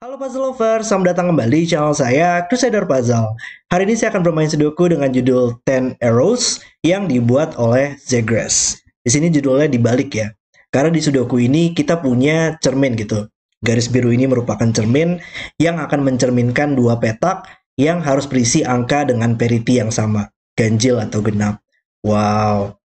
Halo Puzzle Lover, selamat datang kembali di channel saya, Crusader Puzzle. Hari ini saya akan bermain Sudoku dengan judul Ten Arrows yang dibuat oleh Zegres. Di sini judulnya dibalik ya, karena di Sudoku ini kita punya cermin gitu. Garis biru ini merupakan cermin yang akan mencerminkan dua petak yang harus berisi angka dengan parity yang sama, ganjil atau genap. Wow.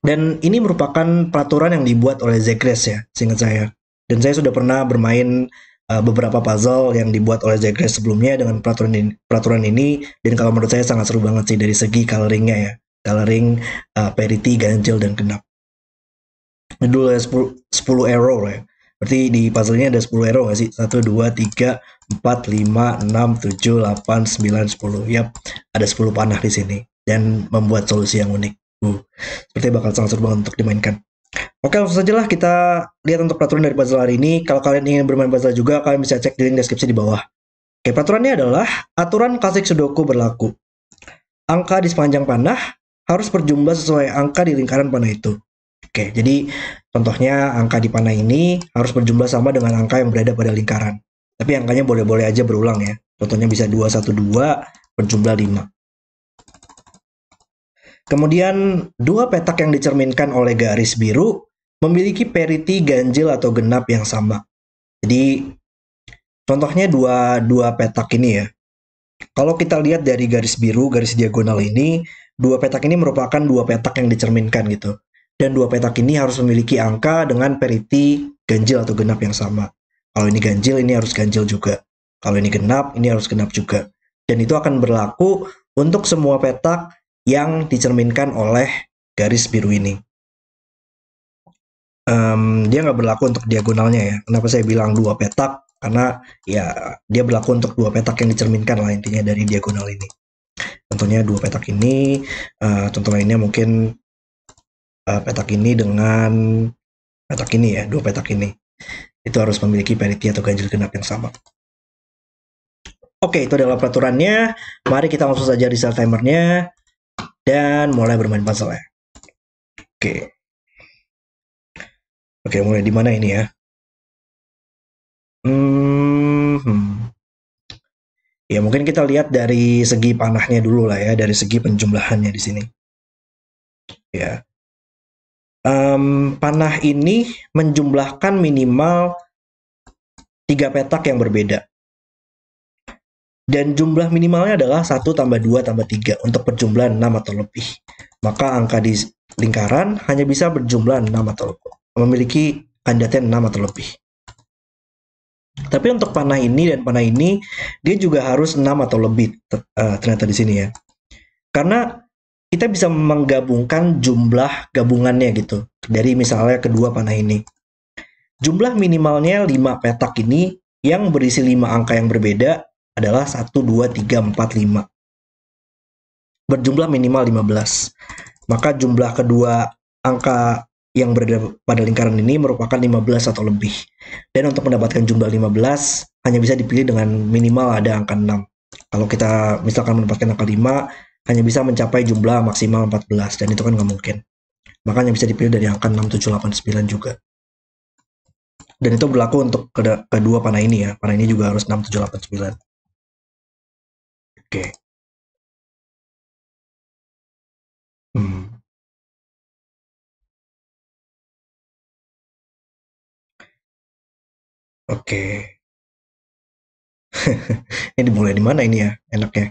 Dan ini merupakan peraturan yang dibuat oleh Zegres ya, seingat saya. Dan saya sudah pernah bermain uh, beberapa puzzle yang dibuat oleh Jack sebelumnya dengan peraturan ini, peraturan ini dan kalau menurut saya sangat seru banget sih dari segi coloringnya ya coloring uh, eh, parity, ganjil dan genap. Nah, dulu ada 10, 10 arrow ya. Berarti di puzzle-nya ada 10 arrow gak sih? 1, 2, 3, 4, 5, 6, 7, 8, 9, 10. Yap, ada 10 panah di sini. Dan membuat solusi yang unik. Uh, seperti bakal sangat seru banget untuk dimainkan. Oke langsung saja lah kita lihat untuk peraturan dari puzzle hari ini. Kalau kalian ingin bermain puzzle juga, kalian bisa cek di link deskripsi di bawah. Oke, peraturannya adalah aturan klasik sudoku berlaku. Angka di sepanjang panah harus berjumlah sesuai angka di lingkaran panah itu. Oke, jadi contohnya angka di panah ini harus berjumlah sama dengan angka yang berada pada lingkaran. Tapi angkanya boleh-boleh aja berulang ya. Contohnya bisa 212 berjumlah 5. Kemudian dua petak yang dicerminkan oleh garis biru memiliki parity ganjil atau genap yang sama. Jadi contohnya dua dua petak ini ya. Kalau kita lihat dari garis biru, garis diagonal ini, dua petak ini merupakan dua petak yang dicerminkan gitu. Dan dua petak ini harus memiliki angka dengan parity ganjil atau genap yang sama. Kalau ini ganjil, ini harus ganjil juga. Kalau ini genap, ini harus genap juga. Dan itu akan berlaku untuk semua petak yang dicerminkan oleh garis biru ini. Um, dia nggak berlaku untuk diagonalnya ya. Kenapa saya bilang dua petak? Karena ya dia berlaku untuk dua petak yang dicerminkan lah intinya dari diagonal ini. Contohnya dua petak ini, uh, contoh lainnya mungkin uh, petak ini dengan petak ini ya, dua petak ini. Itu harus memiliki parity atau ganjil genap yang sama. Oke, itu adalah peraturannya. Mari kita langsung saja di sel timernya dan mulai bermain puzzle ya. Oke. Oke, mulai di mana ini ya? Hmm, hmm. Ya mungkin kita lihat dari segi panahnya dulu lah ya, dari segi penjumlahannya di sini. Ya. Um, panah ini menjumlahkan minimal tiga petak yang berbeda dan jumlah minimalnya adalah 1 tambah 2 tambah 3 untuk perjumlahan 6 atau lebih. Maka angka di lingkaran hanya bisa berjumlah 6 atau lebih. memiliki kandidatnya 6 atau lebih. Tapi untuk panah ini dan panah ini, dia juga harus 6 atau lebih eh, ternyata di sini ya. Karena kita bisa menggabungkan jumlah gabungannya gitu. Dari misalnya kedua panah ini. Jumlah minimalnya 5 petak ini yang berisi 5 angka yang berbeda adalah 1, 2, 3, 4, 5. Berjumlah minimal 15. Maka jumlah kedua angka yang berada pada lingkaran ini merupakan 15 atau lebih. Dan untuk mendapatkan jumlah 15, hanya bisa dipilih dengan minimal ada angka 6. Kalau kita misalkan mendapatkan angka 5, hanya bisa mencapai jumlah maksimal 14, dan itu kan nggak mungkin. Makanya bisa dipilih dari angka 6, 7, 8, 9 juga. Dan itu berlaku untuk kedua panah ini ya. Panah ini juga harus 6, 7, 8, 9. Oke. Hmm. Oke. Ini dimulai di mana ini ya, enaknya?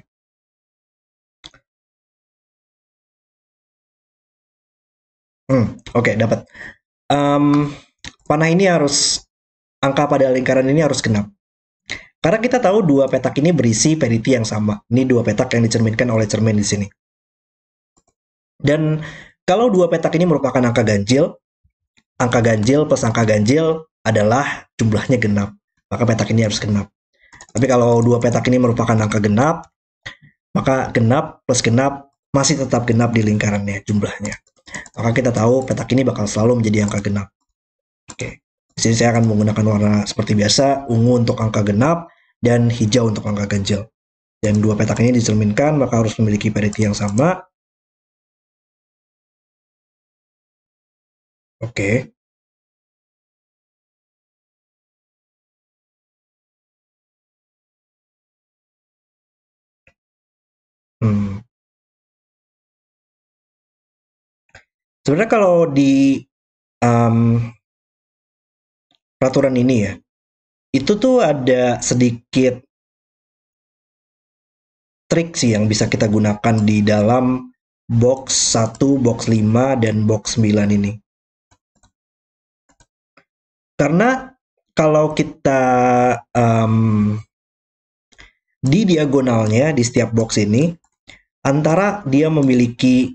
Hmm, oke dapat. Um, panah ini harus angka pada lingkaran ini harus genap. Karena kita tahu dua petak ini berisi parity yang sama. Ini dua petak yang dicerminkan oleh cermin di sini. Dan kalau dua petak ini merupakan angka ganjil, angka ganjil plus angka ganjil adalah jumlahnya genap. Maka petak ini harus genap. Tapi kalau dua petak ini merupakan angka genap, maka genap plus genap masih tetap genap di lingkarannya jumlahnya. Maka kita tahu petak ini bakal selalu menjadi angka genap. Oke. Di sini saya akan menggunakan warna seperti biasa, ungu untuk angka genap, dan hijau untuk angka ganjil. Dan dua petak ini dicerminkan maka harus memiliki parity yang sama. Oke. Okay. Hmm. Sebenarnya kalau di um, peraturan ini ya, itu tuh ada sedikit trik sih yang bisa kita gunakan di dalam box 1, box 5, dan box 9 ini. Karena kalau kita um, di diagonalnya di setiap box ini, antara dia memiliki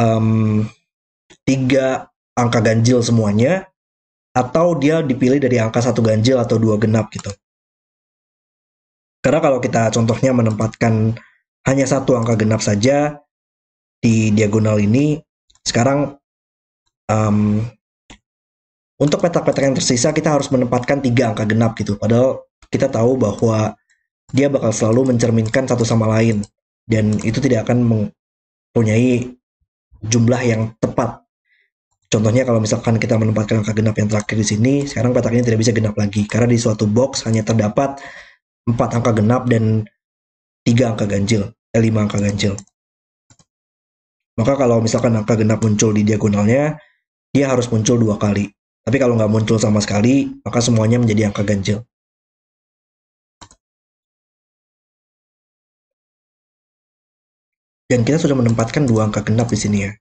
um, tiga angka ganjil semuanya, atau dia dipilih dari angka satu ganjil atau dua genap gitu. Karena kalau kita contohnya menempatkan hanya satu angka genap saja di diagonal ini, sekarang um, untuk petak-petak yang tersisa kita harus menempatkan tiga angka genap gitu. Padahal kita tahu bahwa dia bakal selalu mencerminkan satu sama lain dan itu tidak akan mempunyai jumlah yang tepat Contohnya kalau misalkan kita menempatkan angka genap yang terakhir di sini, sekarang petaknya tidak bisa genap lagi karena di suatu box hanya terdapat 4 angka genap dan 3 angka ganjil, eh, 5 angka ganjil. Maka kalau misalkan angka genap muncul di diagonalnya, dia harus muncul dua kali. Tapi kalau nggak muncul sama sekali, maka semuanya menjadi angka ganjil. Dan kita sudah menempatkan dua angka genap di sini ya.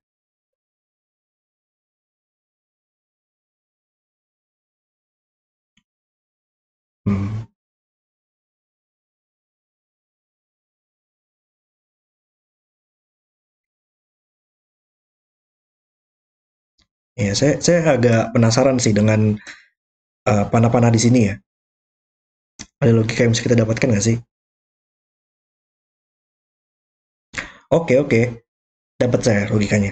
Ya, saya saya agak penasaran sih dengan panah eh, panah-panah di sini ya. Ada logika yang bisa kita dapatkan nggak sih? Oke, oke. Dapat saya logikanya.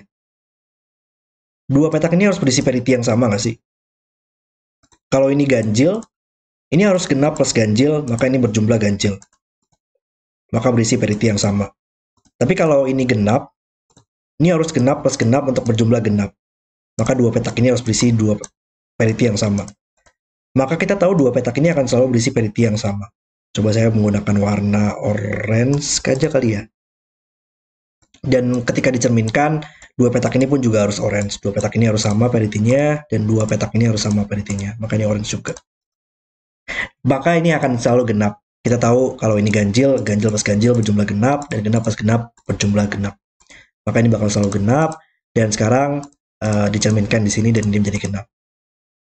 Dua petak ini harus berisi parity yang sama nggak sih? Kalau ini ganjil, ini harus genap plus ganjil, maka ini berjumlah ganjil. Maka berisi parity yang sama. Tapi kalau ini genap, ini harus genap plus genap untuk berjumlah genap. Maka dua petak ini harus berisi dua parity yang sama. Maka kita tahu dua petak ini akan selalu berisi parity yang sama. Coba saya menggunakan warna orange aja kali ya. Dan ketika dicerminkan, dua petak ini pun juga harus orange. Dua petak ini harus sama paritinya, dan dua petak ini harus sama paritinya. Makanya orange juga. Maka ini akan selalu genap. Kita tahu kalau ini ganjil, ganjil pas ganjil berjumlah genap, dan genap pas genap berjumlah genap. Maka ini bakal selalu genap, dan sekarang uh, dicerminkan di sini dan dia menjadi kenal.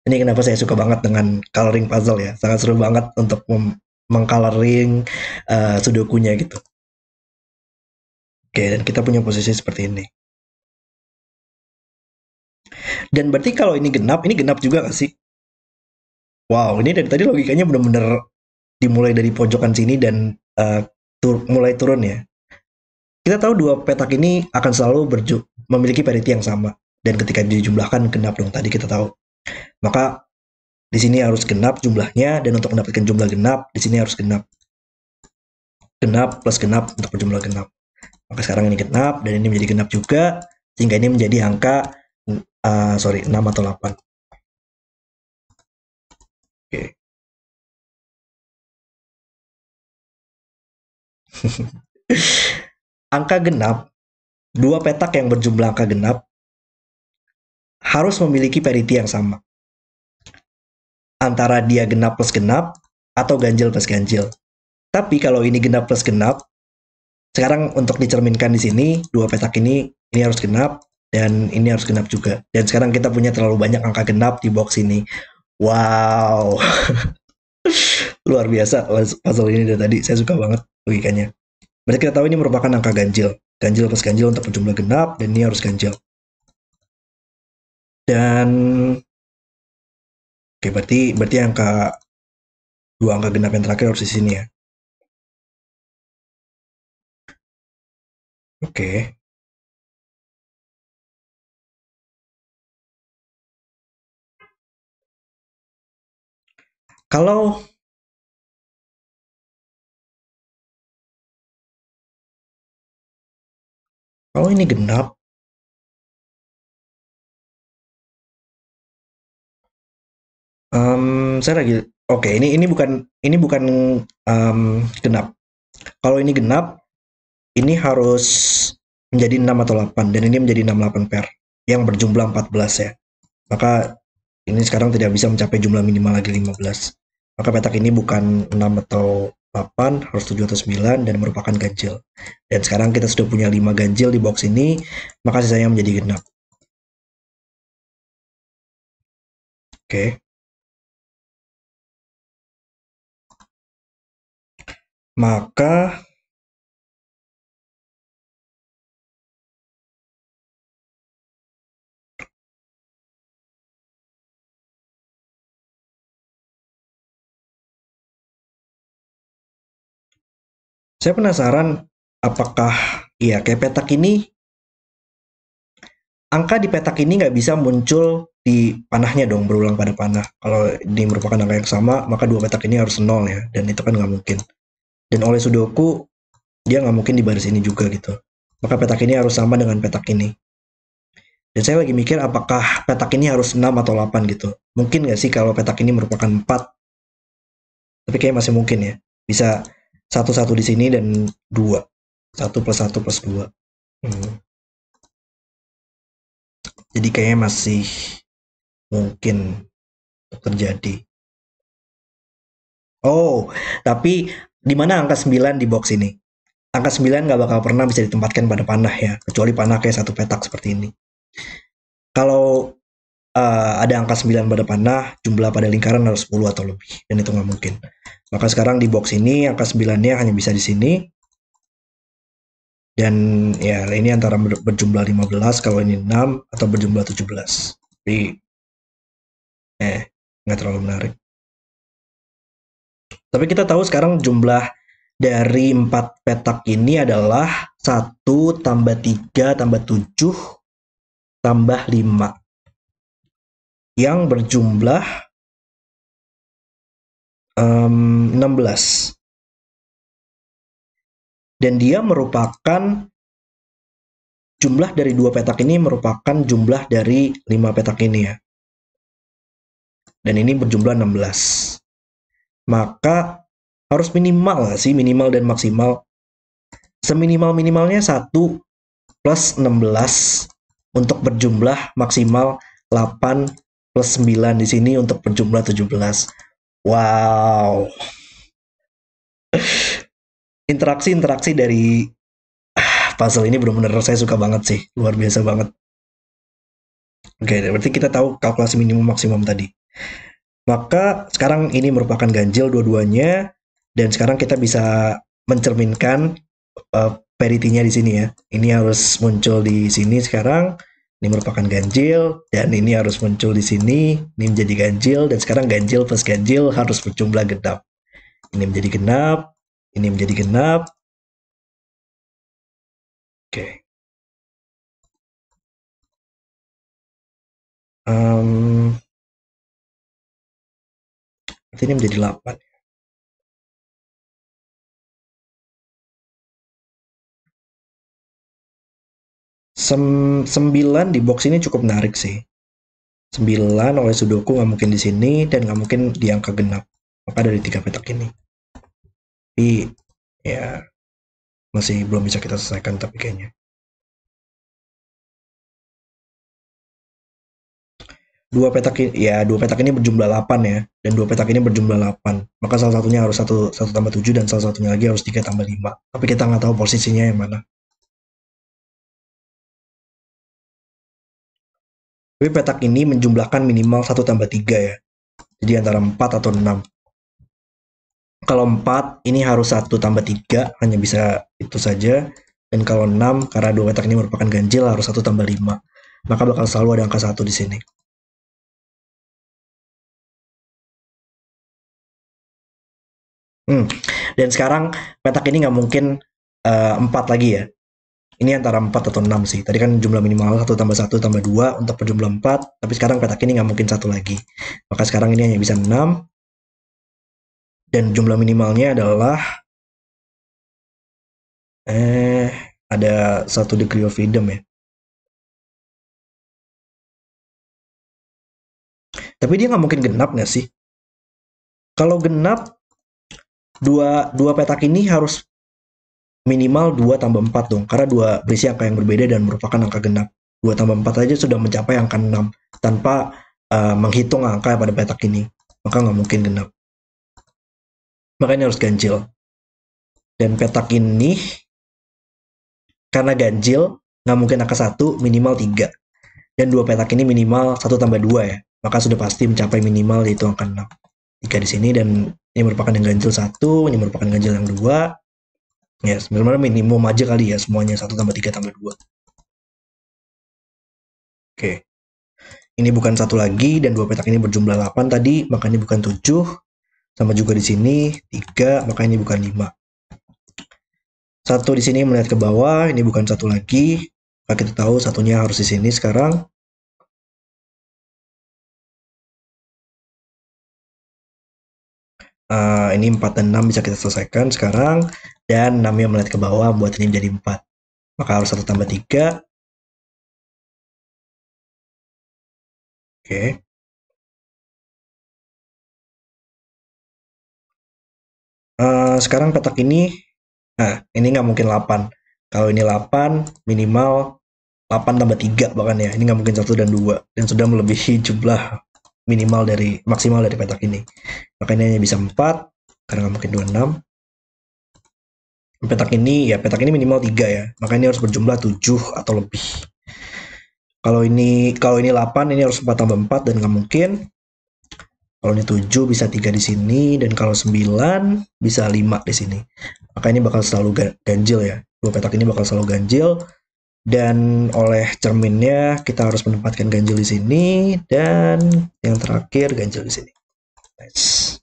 Ini kenapa saya suka banget dengan coloring puzzle ya, sangat seru banget untuk mengcoloring uh, sudokunya gitu. Oke, dan kita punya posisi seperti ini. Dan berarti kalau ini genap, ini genap juga gak sih? Wow, ini dari tadi logikanya bener-bener dimulai dari pojokan sini dan uh, tur mulai turun ya. Kita tahu dua petak ini akan selalu berju memiliki parity yang sama dan ketika dijumlahkan genap dong tadi kita tahu. Maka di sini harus genap jumlahnya dan untuk mendapatkan jumlah genap di sini harus genap. Genap plus genap untuk jumlah genap. Maka sekarang ini genap dan ini menjadi genap juga sehingga ini menjadi angka uh, sorry 6 atau 8. Oke. Okay. angka genap dua petak yang berjumlah angka genap harus memiliki parity yang sama. Antara dia genap plus genap atau ganjil plus ganjil. Tapi kalau ini genap plus genap, sekarang untuk dicerminkan di sini, dua petak ini, ini harus genap, dan ini harus genap juga. Dan sekarang kita punya terlalu banyak angka genap di box ini. Wow. Luar biasa puzzle ini dari tadi. Saya suka banget logikanya. Berarti kita tahu ini merupakan angka ganjil. Ganjil plus ganjil untuk jumlah genap, dan ini harus ganjil. Dan oke berarti berarti angka dua angka genap yang terakhir harus di sini ya. Oke. Kalau kalau ini genap, Um, saya lagi oke okay, ini ini bukan ini bukan um, genap. Kalau ini genap ini harus menjadi 6 atau 8 dan ini menjadi 68 pair yang berjumlah 14 ya. Maka ini sekarang tidak bisa mencapai jumlah minimal lagi 15. Maka petak ini bukan 6 atau 8, harus 7 atau 9 dan merupakan ganjil. Dan sekarang kita sudah punya 5 ganjil di box ini, maka sisanya menjadi genap. Oke. Okay. maka saya penasaran apakah ya kayak petak ini angka di petak ini nggak bisa muncul di panahnya dong berulang pada panah kalau ini merupakan angka yang sama maka dua petak ini harus nol ya dan itu kan nggak mungkin dan oleh sudoku dia nggak mungkin di baris ini juga gitu maka petak ini harus sama dengan petak ini dan saya lagi mikir apakah petak ini harus 6 atau 8 gitu mungkin nggak sih kalau petak ini merupakan 4 tapi kayaknya masih mungkin ya bisa satu satu di sini dan dua satu plus satu plus dua hmm. jadi kayaknya masih mungkin terjadi Oh, tapi di mana angka 9 di box ini? Angka 9 nggak bakal pernah bisa ditempatkan pada panah ya, kecuali panah kayak satu petak seperti ini. Kalau uh, ada angka 9 pada panah, jumlah pada lingkaran harus 10 atau lebih, dan itu nggak mungkin. Maka sekarang di box ini angka 9-nya hanya bisa di sini. Dan ya ini antara berjumlah 15 kalau ini 6 atau berjumlah 17. Jadi eh nggak terlalu menarik. Tapi kita tahu sekarang jumlah dari empat petak ini adalah 1 tambah 3 tambah 7 tambah 5 yang berjumlah um, 16 dan dia merupakan jumlah dari dua petak ini merupakan jumlah dari lima petak ini ya dan ini berjumlah 16 maka harus minimal gak sih minimal dan maksimal seminimal minimalnya 1 plus 16 untuk berjumlah maksimal 8 plus 9 di sini untuk berjumlah 17 wow interaksi-interaksi dari ah, puzzle ini benar-benar saya suka banget sih luar biasa banget oke berarti kita tahu kalkulasi minimum maksimum tadi maka sekarang ini merupakan ganjil dua-duanya dan sekarang kita bisa mencerminkan uh, eh, parity di sini ya. Ini harus muncul di sini sekarang, ini merupakan ganjil dan ini harus muncul di sini, ini menjadi ganjil dan sekarang ganjil plus ganjil harus berjumlah genap. Ini menjadi genap, ini menjadi genap. Oke. Okay. Um, ini menjadi 8 ya? Sem 9 di box ini cukup menarik sih. 9 oleh sudoku nggak mungkin di sini dan nggak mungkin di angka genap. Maka dari tiga petak ini. Tapi ya masih belum bisa kita selesaikan tapi kayaknya. dua petak ini ya dua petak ini berjumlah 8 ya dan dua petak ini berjumlah 8 maka salah satunya harus satu satu tambah tujuh dan salah satunya lagi harus tiga tambah lima tapi kita nggak tahu posisinya yang mana tapi petak ini menjumlahkan minimal satu tambah tiga ya jadi antara empat atau enam kalau 4 ini harus satu tambah tiga hanya bisa itu saja dan kalau enam karena dua petak ini merupakan ganjil harus satu tambah lima maka bakal selalu ada angka satu di sini. Hmm. Dan sekarang petak ini nggak mungkin eh, empat uh, lagi ya. Ini antara 4 atau 6 sih. Tadi kan jumlah minimal satu tambah satu tambah dua untuk berjumlah 4. Tapi sekarang petak ini nggak mungkin satu lagi. Maka sekarang ini hanya bisa 6. Dan jumlah minimalnya adalah... Eh, ada satu degree of freedom ya. Tapi dia nggak mungkin genap nggak sih? Kalau genap, dua dua petak ini harus minimal 2 tambah 4 dong karena dua berisi angka yang berbeda dan merupakan angka genap 2 tambah 4 aja sudah mencapai angka 6 tanpa uh, menghitung angka pada petak ini maka nggak mungkin genap makanya harus ganjil dan petak ini karena ganjil nggak mungkin angka 1 minimal 3 dan dua petak ini minimal 1 tambah 2 ya maka sudah pasti mencapai minimal yaitu angka 6 3 di sini dan ini merupakan yang ganjil satu ini merupakan ganjil yang dua ya sebenarnya minimum aja kali ya semuanya satu tambah tiga tambah dua oke ini bukan satu lagi dan dua petak ini berjumlah 8 tadi makanya bukan tujuh, sama juga di sini tiga makanya ini bukan lima. satu di sini melihat ke bawah ini bukan satu lagi kita tahu satunya harus di sini sekarang uh, ini 4 dan 6 bisa kita selesaikan sekarang dan 6 yang melihat ke bawah buat ini menjadi 4 maka harus 1 tambah 3 oke okay. uh, eh, sekarang petak ini nah ini nggak mungkin 8 kalau ini 8 minimal 8 tambah 3 bahkan ya ini nggak mungkin 1 dan 2 dan sudah melebihi jumlah minimal dari maksimal dari petak ini makanya hanya bisa 4 karena nggak mungkin 26 petak ini ya petak ini minimal 3 ya makanya ini harus berjumlah 7 atau lebih kalau ini kalau ini 8 ini harus 4 tambah 4 dan nggak mungkin kalau ini 7 bisa 3 di sini dan kalau 9 bisa 5 di sini maka ini bakal selalu ganjil ya dua petak ini bakal selalu ganjil dan oleh cerminnya kita harus menempatkan ganjil di sini dan yang terakhir ganjil di sini. Nice.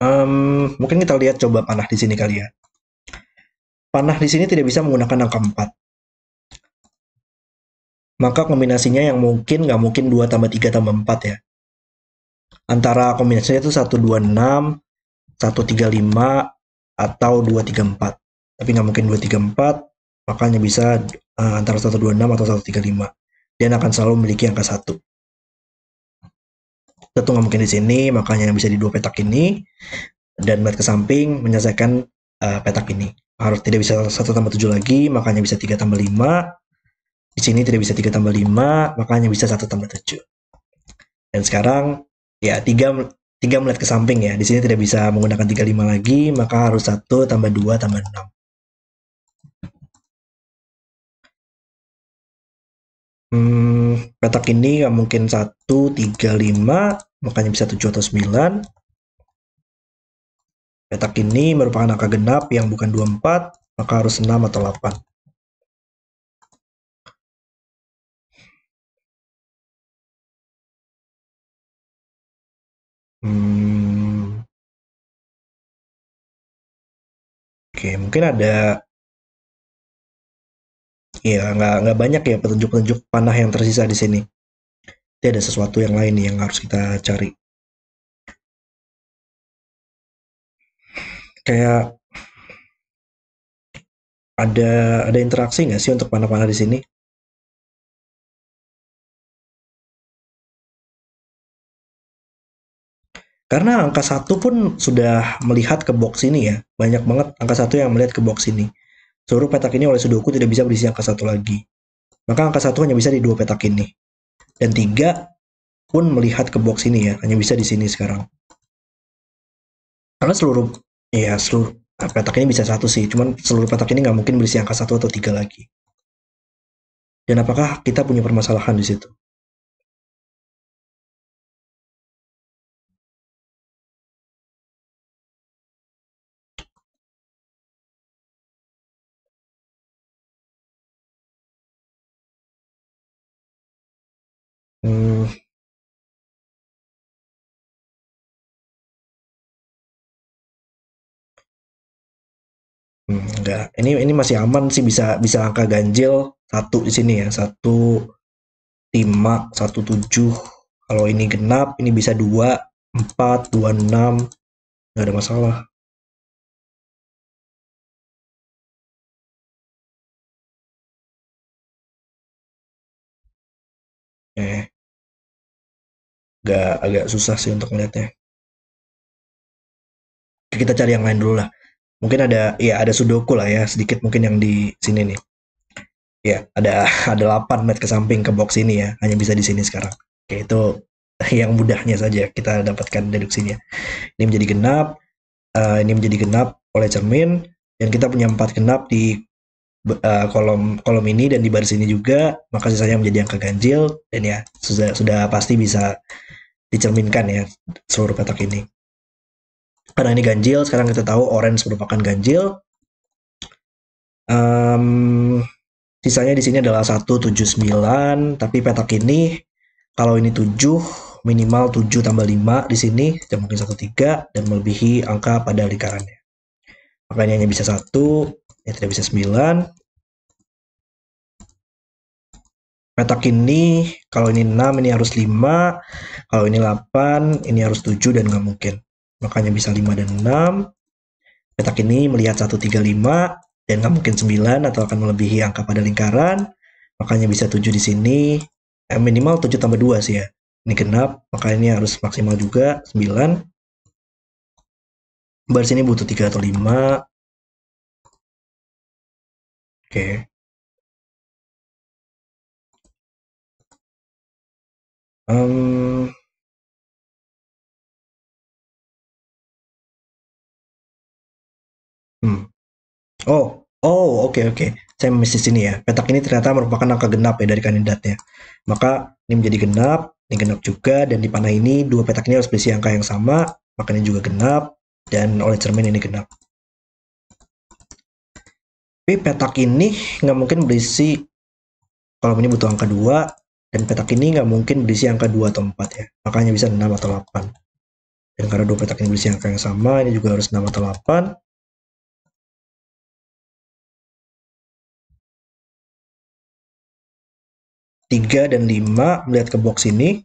Um, mungkin kita lihat coba panah di sini kali ya. Panah di sini tidak bisa menggunakan angka 4. Maka kombinasinya yang mungkin nggak mungkin 2 tambah 3 tambah 4 ya. Antara kombinasinya itu 126, 135, atau 234. Tapi nggak mungkin 234, makanya bisa uh, antara 126 atau 135. Dan akan selalu memiliki angka 1. tentu nggak mungkin di sini, makanya bisa di dua petak ini. Dan melihat ke samping, menyelesaikan uh, petak ini. Harus tidak bisa 1 tambah 7 lagi, makanya bisa 3 tambah 5. Di sini tidak bisa 3 tambah 5, makanya bisa 1 tambah 7. Dan sekarang ya 3 tiga melihat ke samping ya. Di sini tidak bisa menggunakan 35 lagi, maka harus 1 tambah 2 tambah 6. Hmm, petak ini nggak mungkin 1, 3, 5, makanya bisa 7 atau 9. Petak ini merupakan angka genap yang bukan 24, maka harus 6 atau 8. Hmm. Oke, mungkin ada Iya, nggak nggak banyak ya petunjuk-petunjuk panah yang tersisa di sini. Jadi ada sesuatu yang lain nih yang harus kita cari. Kayak ada ada interaksi nggak sih untuk panah-panah di sini? Karena angka satu pun sudah melihat ke box ini ya. Banyak banget angka satu yang melihat ke box ini. Seluruh petak ini oleh Sudoku tidak bisa berisi angka satu lagi. Maka angka satu hanya bisa di dua petak ini. Dan tiga pun melihat ke box ini ya. Hanya bisa di sini sekarang. Karena seluruh, ya seluruh petak ini bisa satu sih. Cuman seluruh petak ini nggak mungkin berisi angka satu atau tiga lagi. Dan apakah kita punya permasalahan di situ? Hmm. Hmm, enggak ini ini masih aman sih bisa bisa angka ganjil satu di sini ya satu lima satu tujuh kalau ini genap ini bisa dua empat dua enam nggak ada masalah eh agak agak susah sih untuk melihatnya kita cari yang lain dulu lah mungkin ada ya ada sudoku lah ya sedikit mungkin yang di sini nih ya ada ada 8 meter ke samping ke box ini ya hanya bisa di sini sekarang oke itu yang mudahnya saja kita dapatkan deduksinya ini menjadi genap uh, ini menjadi genap oleh cermin dan kita punya empat genap di uh, kolom kolom ini dan di baris ini juga maka sisanya menjadi angka ganjil dan ya sudah sudah pasti bisa dicerminkan ya seluruh petak ini karena ini ganjil sekarang kita tahu orange merupakan ganjil um, sisanya di sini adalah 179 tapi petak ini kalau ini 7 minimal 7 tambah 5 di sini dan mungkin 13 dan melebihi angka pada lingkarannya makanya hanya bisa satu ya tidak bisa 9 petak ini kalau ini 6 ini harus 5 kalau ini 8 ini harus 7 dan nggak mungkin makanya bisa 5 dan 6 petak ini melihat 135 dan nggak mungkin 9 atau akan melebihi angka pada lingkaran makanya bisa 7 di sini eh, minimal 7 tambah 2 sih ya ini genap makanya ini harus maksimal juga 9 baris ini butuh 3 atau 5 Oke. Um, Hmm. Oh, oh, oke oke. Saya mesti sini ya. Petak ini ternyata merupakan angka genap ya dari kandidatnya. Maka ini menjadi genap, ini genap juga, dan di panah ini dua petak ini harus berisi angka yang sama, makanya juga genap, dan oleh cermin ini genap tapi petak ini nggak mungkin berisi kalau ini butuh angka 2 dan petak ini nggak mungkin berisi angka 2 atau 4 ya makanya bisa 6 atau 8 dan karena dua petak ini berisi angka yang sama ini juga harus 6 atau 8 3 dan 5 melihat ke box ini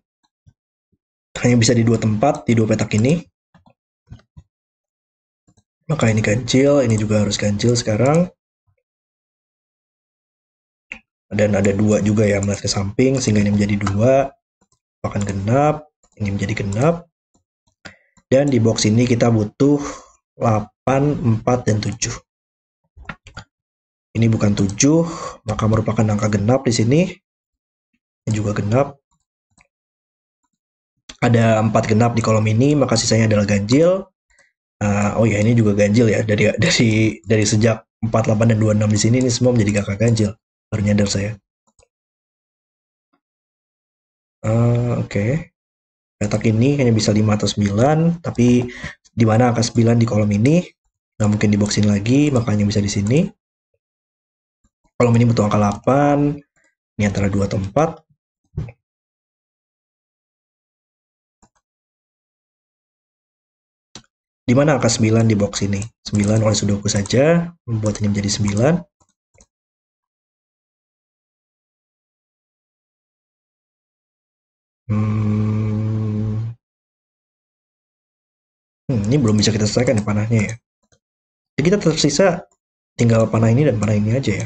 hanya bisa di dua tempat di dua petak ini maka ini ganjil ini juga harus ganjil sekarang dan ada dua juga yang melihat ke samping sehingga ini menjadi dua bahkan genap ini menjadi genap dan di box ini kita butuh 8, 4, dan 7 ini bukan 7 maka merupakan angka genap di sini ini juga genap ada 4 genap di kolom ini maka sisanya adalah ganjil uh, oh ya ini juga ganjil ya dari dari dari sejak 48 dan 26 di sini ini semua menjadi angka ganjil baru nyadar saya uh, oke okay. petak ini hanya bisa 5 atau 9 tapi di mana angka 9 di kolom ini nggak mungkin di ini lagi makanya bisa di sini kolom ini butuh angka 8 ini antara 2 atau 4 di mana angka 9 di box ini? 9 oleh sudoku saja, membuat ini menjadi 9. Hmm. Hmm, ini belum bisa kita selesaikan ya panahnya ya. Jadi kita tersisa sisa tinggal panah ini dan panah ini aja ya.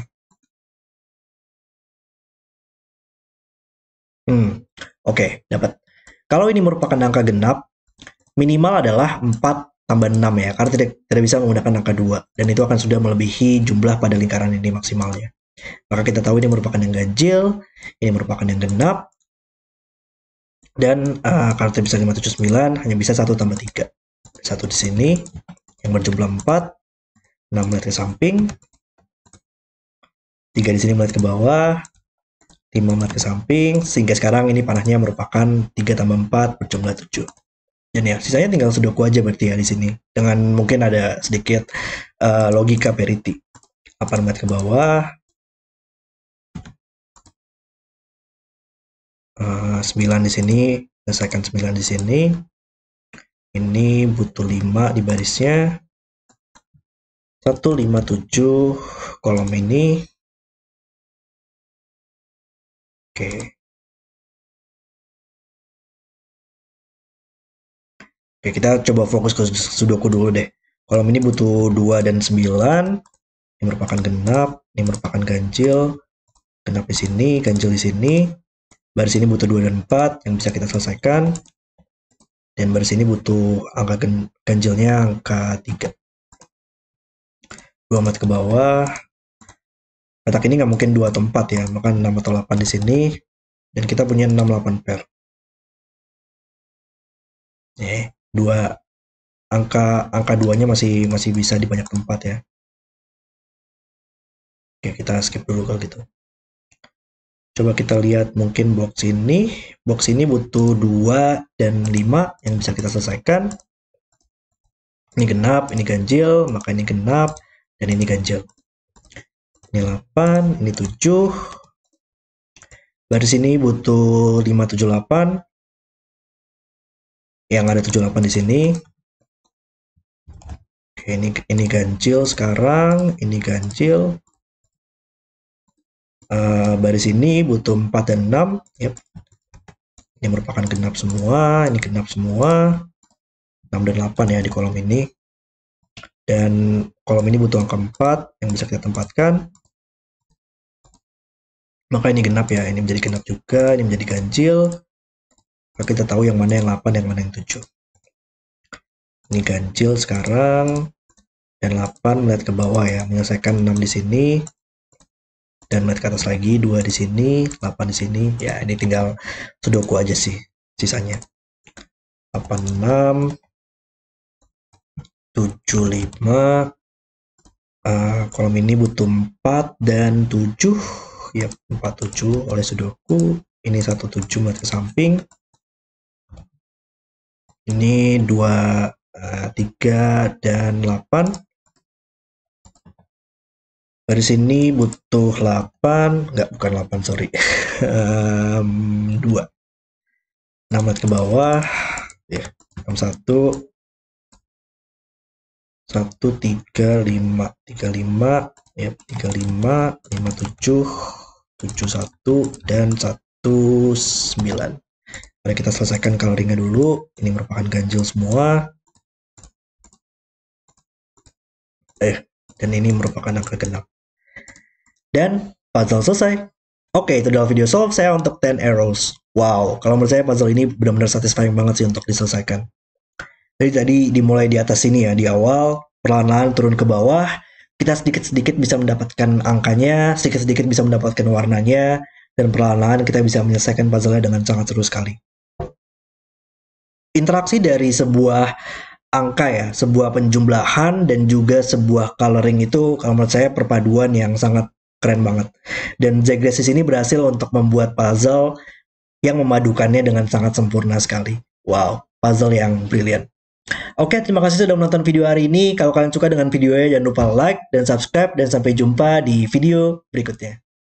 Hmm, oke, okay, dapat. Kalau ini merupakan angka genap, minimal adalah 4 tambah 6 ya, karena tidak, tidak bisa menggunakan angka 2, dan itu akan sudah melebihi jumlah pada lingkaran ini maksimalnya. Maka kita tahu ini merupakan yang ganjil, ini merupakan yang genap, dan uh, eh, karakter bisa 579 hanya bisa 1 tambah 3 satu di sini yang berjumlah 4 6 melihat ke samping 3 di sini melihat ke bawah 5 melihat ke samping sehingga sekarang ini panahnya merupakan 3 tambah 4 berjumlah 7 dan ya sisanya tinggal sudoku aja berarti ya di sini dengan mungkin ada sedikit uh, logika parity 8 melihat ke bawah 9 eh, di sini, selesaikan 9 di sini. Ini butuh 5 di barisnya. 157 kolom ini. Oke. Oke, kita coba fokus ke sudoku dulu deh. Kolom ini butuh 2 dan 9. Ini merupakan genap, ini merupakan ganjil. Genap di sini, ganjil di sini baris ini butuh 2 dan 4 yang bisa kita selesaikan dan baris ini butuh angka ganjilnya angka 3 2 amat ke bawah petak ini nggak mungkin 2 atau 4 ya maka 6 atau 8 di sini dan kita punya 6 8 pair eh, 2 angka angka 2 nya masih masih bisa di banyak tempat ya Oke, kita skip dulu kalau gitu. Coba kita lihat mungkin box ini. Box ini butuh 2 dan 5 yang bisa kita selesaikan. Ini genap, ini ganjil, maka ini genap, dan ini ganjil. Ini 8, ini 7. Baris ini butuh 578. Yang ada 78 di sini. Oke, ini ini ganjil sekarang, ini ganjil, uh, baris ini butuh 4 dan 6 yep. ini merupakan genap semua ini genap semua 6 dan 8 ya di kolom ini dan kolom ini butuh angka 4 yang bisa kita tempatkan maka ini genap ya ini menjadi genap juga ini menjadi ganjil maka kita tahu yang mana yang 8 yang mana yang 7 ini ganjil sekarang dan 8 melihat ke bawah ya menyelesaikan 6 di sini dan menit ke atas lagi dua di sini 8 di sini ya ini tinggal sudoku aja sih sisanya 86 75 uh, kolom ini butuh 4 dan 7 ya 47 oleh sudoku ini 17 menit ke samping ini 2 uh, 3 dan 8 dari sini butuh 8, nggak bukan 8, sorry. um, 2. 6 ke bawah. Ya, 61. 1, 3, 5. 35, ya, 35, 57, 71, dan 19. Mari kita selesaikan coloringnya dulu. Ini merupakan ganjil semua. Eh, dan ini merupakan angka genap. Dan puzzle selesai. Oke, itu adalah video solve saya untuk 10 arrows. Wow, kalau menurut saya puzzle ini benar-benar satisfying banget sih untuk diselesaikan. Jadi tadi dimulai di atas sini ya, di awal, perlahan-lahan turun ke bawah, kita sedikit-sedikit bisa mendapatkan angkanya, sedikit-sedikit bisa mendapatkan warnanya, dan perlahan-lahan kita bisa menyelesaikan puzzle-nya dengan sangat seru sekali. Interaksi dari sebuah angka ya, sebuah penjumlahan dan juga sebuah coloring itu kalau menurut saya perpaduan yang sangat keren banget. Dan Jack ini berhasil untuk membuat puzzle yang memadukannya dengan sangat sempurna sekali. Wow, puzzle yang brilliant. Oke, terima kasih sudah menonton video hari ini. Kalau kalian suka dengan videonya, jangan lupa like dan subscribe. Dan sampai jumpa di video berikutnya.